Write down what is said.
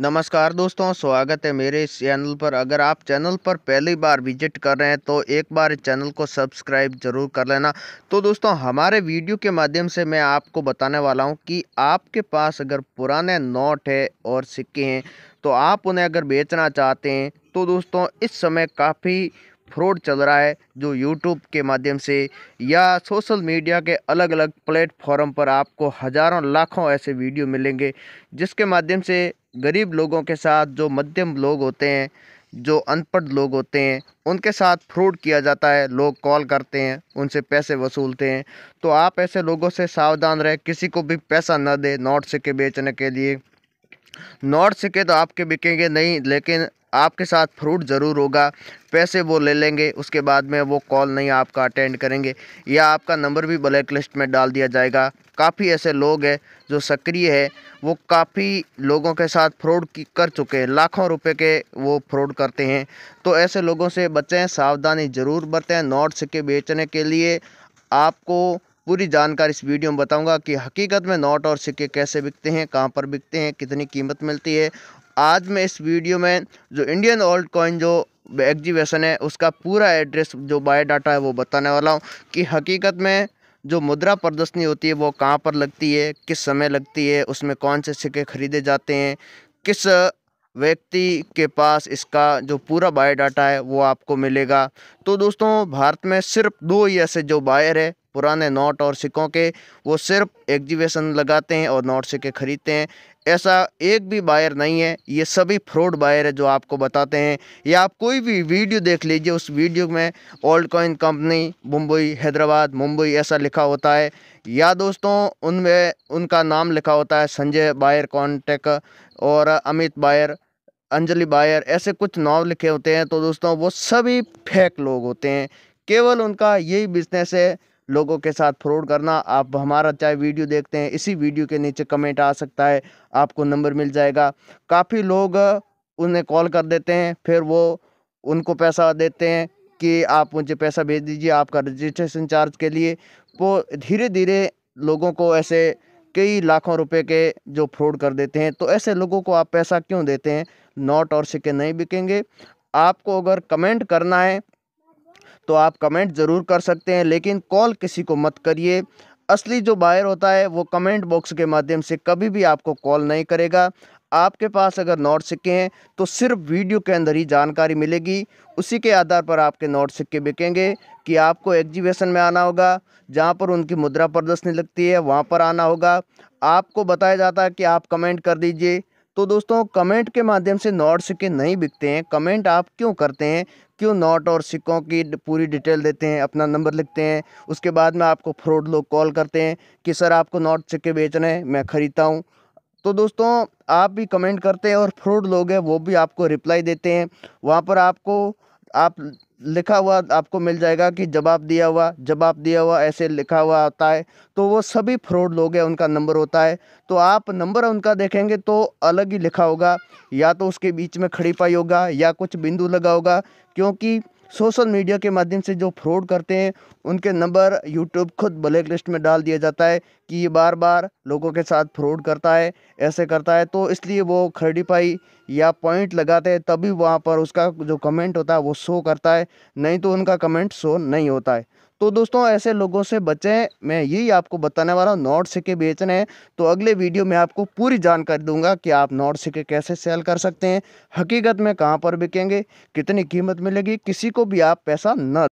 नमस्कार दोस्तों स्वागत है मेरे इस चैनल पर अगर आप चैनल पर पहली बार विजिट कर रहे हैं तो एक बार इस चैनल को सब्सक्राइब ज़रूर कर लेना तो दोस्तों हमारे वीडियो के माध्यम से मैं आपको बताने वाला हूं कि आपके पास अगर पुराने नोट है और सिक्के हैं तो आप उन्हें अगर बेचना चाहते हैं तो दोस्तों इस समय काफ़ी फ्रॉड चल रहा है जो यूट्यूब के माध्यम से या सोशल मीडिया के अलग अलग प्लेटफॉर्म पर आपको हज़ारों लाखों ऐसे वीडियो मिलेंगे जिसके माध्यम से गरीब लोगों के साथ जो मध्यम लोग होते हैं जो अनपढ़ लोग होते हैं उनके साथ फ्रॉड किया जाता है लोग कॉल करते हैं उनसे पैसे वसूलते हैं तो आप ऐसे लोगों से सावधान रहें किसी को भी पैसा ना दें नोट सिक्के बेचने के लिए नोट सिक्के तो आपके बिकेंगे नहीं लेकिन आपके साथ फ्रूट ज़रूर होगा पैसे वो ले लेंगे उसके बाद में वो कॉल नहीं आपका अटेंड करेंगे या आपका नंबर भी ब्लैक लिस्ट में डाल दिया जाएगा काफ़ी ऐसे लोग हैं जो सक्रिय है वो काफ़ी लोगों के साथ फ्रॉड कर चुके हैं लाखों रुपए के वो फ्रॉड करते हैं तो ऐसे लोगों से बचें सावधानी ज़रूर बरतें नोट सिक्के बेचने के लिए आपको पूरी जानकारी इस वीडियो में बताऊंगा कि हकीकत में नोट और सिक्के कैसे बिकते हैं कहां पर बिकते हैं कितनी कीमत मिलती है आज मैं इस वीडियो में जो इंडियन ओल्ड कॉइन जो एग्जीबिशन है उसका पूरा एड्रेस जो बायोडाटा है वो बताने वाला हूँ कि हकीकत में जो मुद्रा प्रदर्शनी होती है वो कहाँ पर लगती है किस समय लगती है उसमें कौन से सिक्के खरीदे जाते हैं किस व्यक्ति के पास इसका जो पूरा बायोडाटा है वो आपको मिलेगा तो दोस्तों भारत में सिर्फ दो ही ऐसे जो बायर है पुराने नोट और सिक्कों के वो सिर्फ एग्जीबिशन लगाते हैं और नोट सिक्के खरीदते हैं ऐसा एक भी बायर नहीं है ये सभी फ्रॉड बायर है जो आपको बताते हैं या आप कोई भी वीडियो देख लीजिए उस वीडियो में old coin company Mumbai Hyderabad Mumbai ऐसा लिखा होता है या दोस्तों उनमें उनका नाम लिखा होता है संजय बायर कॉन्टेक्ट और अमित बायर अंजलि बायर ऐसे कुछ नाम लिखे होते हैं तो दोस्तों वो सभी फेक लोग होते हैं केवल उनका यही बिजनेस है लोगों के साथ फ्रॉड करना आप हमारा चाहे वीडियो देखते हैं इसी वीडियो के नीचे कमेंट आ सकता है आपको नंबर मिल जाएगा काफ़ी लोग उन्हें कॉल कर देते हैं फिर वो उनको पैसा देते हैं कि आप मुझे पैसा भेज दीजिए आपका रजिस्ट्रेशन चार्ज के लिए वो धीरे धीरे लोगों को ऐसे कई लाखों रुपए के जो फ्रॉड कर देते हैं तो ऐसे लोगों को आप पैसा क्यों देते हैं नोट और सिक्के नहीं बिकेंगे आपको अगर कमेंट करना है तो आप कमेंट ज़रूर कर सकते हैं लेकिन कॉल किसी को मत करिए असली जो बायर होता है वो कमेंट बॉक्स के माध्यम से कभी भी आपको कॉल नहीं करेगा आपके पास अगर नोट सिक्के हैं तो सिर्फ वीडियो के अंदर ही जानकारी मिलेगी उसी के आधार पर आपके नोट सिक्के बिकेंगे कि आपको एग्जीबिशन में आना होगा जहाँ पर उनकी मुद्रा प्रदर्शनी लगती है वहाँ पर आना होगा आपको बताया जाता है कि आप कमेंट कर दीजिए तो दोस्तों कमेंट के माध्यम से नोट सिक्के नहीं बिकते हैं कमेंट आप क्यों करते हैं क्यों नोट और सिक्कों की पूरी डिटेल देते हैं अपना नंबर लिखते हैं उसके बाद में आपको फ्रॉड लोग कॉल करते हैं कि सर आपको नोट सिक्के बेच रहे हैं मैं ख़रीदता हूँ तो दोस्तों आप भी कमेंट करते हैं और फ्रॉड लोग हैं वो भी आपको रिप्लाई देते हैं वहाँ पर आपको आप लिखा हुआ आपको मिल जाएगा कि जवाब दिया हुआ जवाब दिया हुआ ऐसे लिखा हुआ आता है तो वो सभी फ्रॉड लोग हैं उनका नंबर होता है तो आप नंबर उनका देखेंगे तो अलग ही लिखा होगा या तो उसके बीच में खड़ी पाई होगा या कुछ बिंदु लगा होगा क्योंकि सोशल मीडिया के माध्यम से जो फ्रॉड करते हैं उनके नंबर यूट्यूब खुद ब्लैक लिस्ट में डाल दिया जाता है कि ये बार बार लोगों के साथ फ्रॉड करता है ऐसे करता है तो इसलिए वो खरडीपाई या पॉइंट लगाते हैं तभी वहाँ पर उसका जो कमेंट होता है वो शो करता है नहीं तो उनका कमेंट शो नहीं होता है तो दोस्तों ऐसे लोगों से बचें मैं यही आपको बताने वाला हूँ नोट सिक्के बेचने हैं तो अगले वीडियो में आपको पूरी जानकारी दूंगा कि आप नोट सिक्के कैसे सेल कर सकते हैं हकीकत में कहाँ पर बिकेंगे कितनी कीमत मिलेगी किसी को भी आप पैसा न